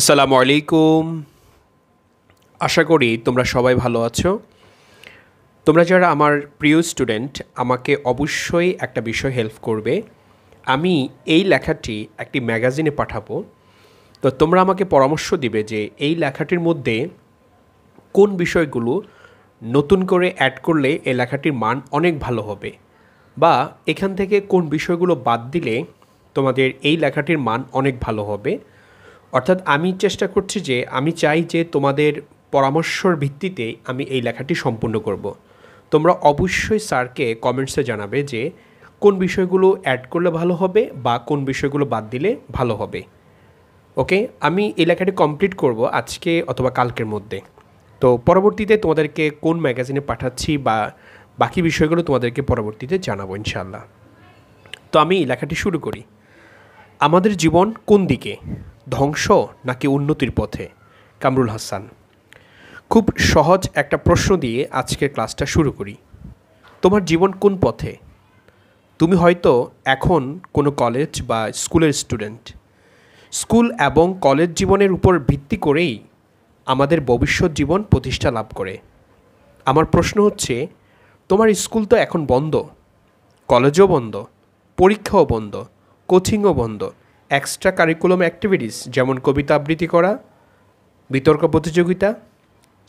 আসসালামু আলাইকুম আশা করি তোমরা সবাই ভালো আছো তোমরা যারা আমার প্রিয় স্টুডেন্ট আমাকে অবশ্যই একটা বিষয় হেল্প করবে আমি এই লেখাটি একটি ম্যাগাজিনে পাঠাবো তো তোমরা আমাকে পরামর্শ দিবে যে এই লেখাটির মধ্যে কোন বিষয়গুলো নতুন করে অ্যাড করলে এই লেখাটির মান অনেক ভালো হবে বা এখান থেকে কোন বিষয়গুলো বাদ দিলে তোমাদের এই লেখাটির মান অনেক ভালো হবে অর্থাৎ আমি চেষ্টা করছি যে আমি চাই যে তোমাদের পরামর্শর ভিত্তিতে আমি এই লেখাটি সম্পূর্ণ করব। তোমরা অবশ্যই স্যারকে কমেন্টসে জানাবে যে কোন বিষয়গুলো অ্যাড করলে ভালো হবে বা কোন বিষয়গুলো বাদ দিলে ভালো হবে ওকে আমি এই লেখাটি কমপ্লিট করব আজকে অথবা কালকের মধ্যে তো পরবর্তীতে তোমাদেরকে কোন ম্যাগাজিনে পাঠাচ্ছি বা বাকি বিষয়গুলো তোমাদেরকে পরবর্তীতে জানাবো ইনশাল্লাহ তো আমি এই লেখাটি শুরু করি আমাদের জীবন কোন দিকে ধ্বংস নাকি উন্নতির পথে কামরুল হাসান খুব সহজ একটা প্রশ্ন দিয়ে আজকের ক্লাসটা শুরু করি তোমার জীবন কোন পথে তুমি হয়তো এখন কোনো কলেজ বা স্কুলের স্টুডেন্ট স্কুল এবং কলেজ জীবনের উপর ভিত্তি করেই আমাদের ভবিষ্যৎ জীবন প্রতিষ্ঠা লাভ করে আমার প্রশ্ন হচ্ছে তোমার স্কুল তো এখন বন্ধ কলেজও বন্ধ পরীক্ষাও বন্ধ কোচিংও বন্ধ এক্সট্রা কারিকুলাম অ্যাক্টিভিটিস যেমন কবিতা আবৃত্তি করা বিতর্ক প্রতিযোগিতা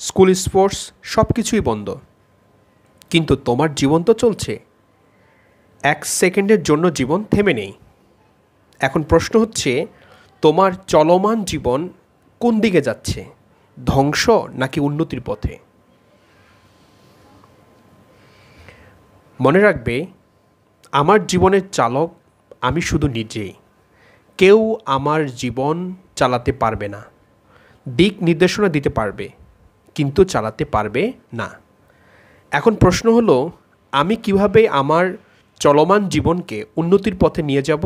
স্কুল স্পোর্টস সব কিছুই বন্ধ কিন্তু তোমার জীবন তো চলছে এক সেকেন্ডের জন্য জীবন থেমে নেই এখন প্রশ্ন হচ্ছে তোমার চলমান জীবন কোন দিকে যাচ্ছে ধ্বংস নাকি উন্নতির পথে মনে রাখবে আমার জীবনের চালক আমি শুধু নিজেই কেউ আমার জীবন চালাতে পারবে না দিক নির্দেশনা দিতে পারবে কিন্তু চালাতে পারবে না এখন প্রশ্ন হলো আমি কিভাবে আমার চলমান জীবনকে উন্নতির পথে নিয়ে যাব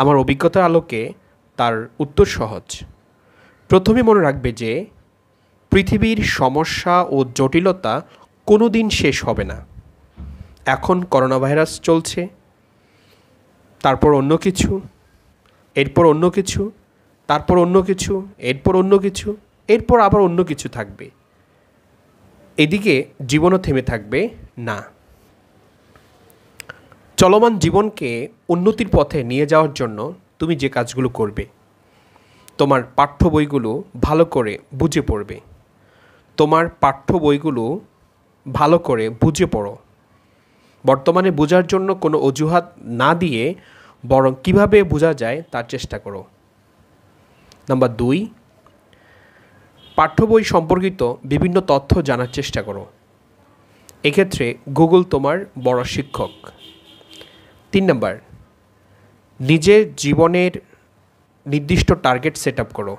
আমার অভিজ্ঞতার আলোকে তার উত্তর সহজ প্রথমে মনে রাখবে যে পৃথিবীর সমস্যা ও জটিলতা কোনো দিন শেষ হবে না এখন করোনা ভাইরাস চলছে তারপর অন্য কিছু এরপর অন্য কিছু তারপর অন্য কিছু এরপর অন্য কিছু এরপর আবার অন্য কিছু থাকবে এদিকে জীবনও থেমে থাকবে না চলমান জীবনকে উন্নতির পথে নিয়ে যাওয়ার জন্য তুমি যে কাজগুলো করবে তোমার পাঠ্য বইগুলো ভালো করে বুঝে পড়বে তোমার পাঠ্য বইগুলো ভালো করে বুঝে পড়ো বর্তমানে বোঝার জন্য কোনো অজুহাত না দিয়ে বরং কিভাবে বোঝা যায় তার চেষ্টা করো নাম্বার দুই পাঠ্য বই সম্পর্কিত বিভিন্ন তথ্য জানার চেষ্টা করো এক্ষেত্রে গুগল তোমার বড় শিক্ষক তিন নম্বর নিজের জীবনের নির্দিষ্ট টার্গেট সেট আপ করো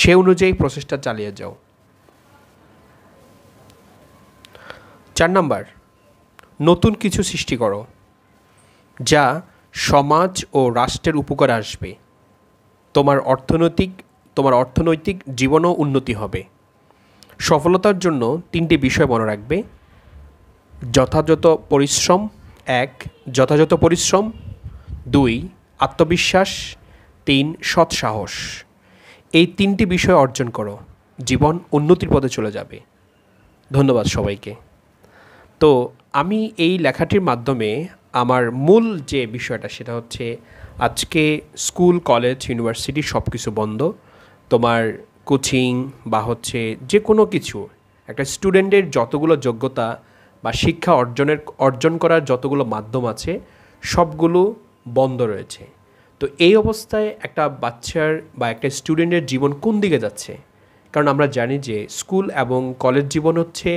সে অনুযায়ী প্রচেষ্টা চালিয়ে যাও চার নম্বর নতুন কিছু সৃষ্টি করো যা সমাজ ও রাষ্ট্রের উপকার আসবে তোমার অর্থনৈতিক তোমার অর্থনৈতিক জীবনও উন্নতি হবে সফলতার জন্য তিনটি বিষয় মনে রাখবে যথাযথ পরিশ্রম এক যথাযথ পরিশ্রম দুই আত্মবিশ্বাস তিন সৎ সাহস এই তিনটি বিষয় অর্জন করো জীবন উন্নতির পথে চলে যাবে ধন্যবাদ সবাইকে তো আমি এই লেখাটির মাধ্যমে আমার মূল যে বিষয়টা সেটা হচ্ছে আজকে স্কুল কলেজ ইউনিভার্সিটি সব কিছু বন্ধ তোমার কোচিং বা হচ্ছে যে কোনো কিছু একটা স্টুডেন্টের যতগুলো যোগ্যতা বা শিক্ষা অর্জনের অর্জন করার যতগুলো মাধ্যম আছে সবগুলো বন্ধ রয়েছে তো এই অবস্থায় একটা বাচ্চার বা একটা স্টুডেন্টের জীবন কোন দিকে যাচ্ছে কারণ আমরা জানি যে স্কুল এবং কলেজ জীবন হচ্ছে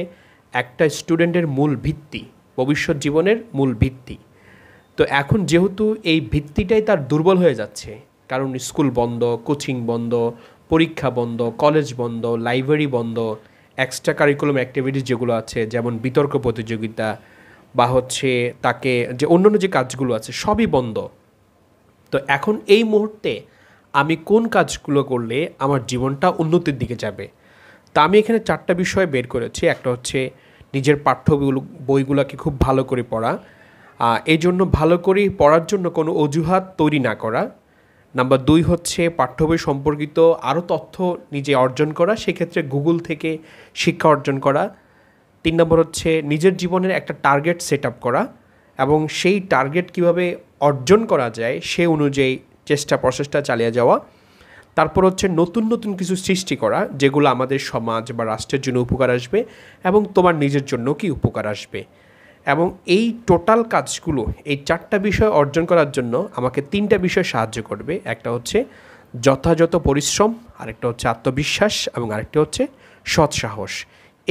একটা স্টুডেন্টের মূল ভিত্তি ভবিষ্যৎ জীবনের মূল ভিত্তি তো এখন যেহেতু এই ভিত্তিটাই তার দুর্বল হয়ে যাচ্ছে কারণ স্কুল বন্ধ কোচিং বন্ধ পরীক্ষা বন্ধ কলেজ বন্ধ লাইব্রেরি বন্ধ এক্সট্রা কারিকুলাম অ্যাক্টিভিটিস যেগুলো আছে যেমন বিতর্ক প্রতিযোগিতা বা হচ্ছে তাকে যে অন্যান্য যে কাজগুলো আছে সবই বন্ধ তো এখন এই মুহূর্তে আমি কোন কাজগুলো করলে আমার জীবনটা উন্নতির দিকে যাবে তা আমি এখানে চারটা বিষয় বের করেছি একটা হচ্ছে নিজের পাঠ্য বইগুলোকে খুব ভালো করে পড়া এই জন্য ভালো করে পড়ার জন্য কোনো অজুহাত তৈরি না করা নাম্বার দুই হচ্ছে পাঠ্য বই সম্পর্কিত আরও তথ্য নিজে অর্জন করা সেক্ষেত্রে গুগল থেকে শিক্ষা অর্জন করা তিন নম্বর হচ্ছে নিজের জীবনের একটা টার্গেট সেট আপ করা এবং সেই টার্গেট কিভাবে অর্জন করা যায় সে অনুযায়ী চেষ্টা প্রচেষ্টা চালিয়ে যাওয়া তারপর হচ্ছে নতুন নতুন কিছু সৃষ্টি করা যেগুলো আমাদের সমাজ বা রাষ্ট্রের জন্য উপকার আসবে এবং তোমার নিজের জন্য কি উপকার আসবে এবং এই টোটাল কাজগুলো এই চারটা বিষয় অর্জন করার জন্য আমাকে তিনটা বিষয় সাহায্য করবে একটা হচ্ছে যথাযথ পরিশ্রম আরেকটা হচ্ছে আত্মবিশ্বাস এবং আরেকটা হচ্ছে সৎসাহস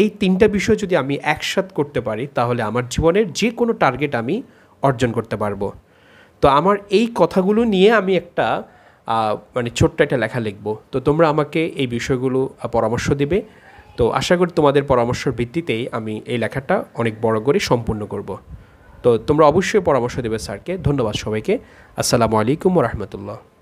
এই তিনটা বিষয় যদি আমি একসাথ করতে পারি তাহলে আমার জীবনের যে কোনো টার্গেট আমি অর্জন করতে পারবো তো আমার এই কথাগুলো নিয়ে আমি একটা মানে ছোট্ট একটা লেখা লিখবো তো তোমরা আমাকে এই বিষয়গুলো পরামর্শ দেবে তো আশা করি তোমাদের পরামর্শের ভিত্তিতেই আমি এই লেখাটা অনেক বড় করে সম্পূর্ণ করব তো তোমরা অবশ্যই পরামর্শ দেবে স্যারকে ধন্যবাদ সবাইকে আসসালামু আলাইকুম রহমতুল্লাহ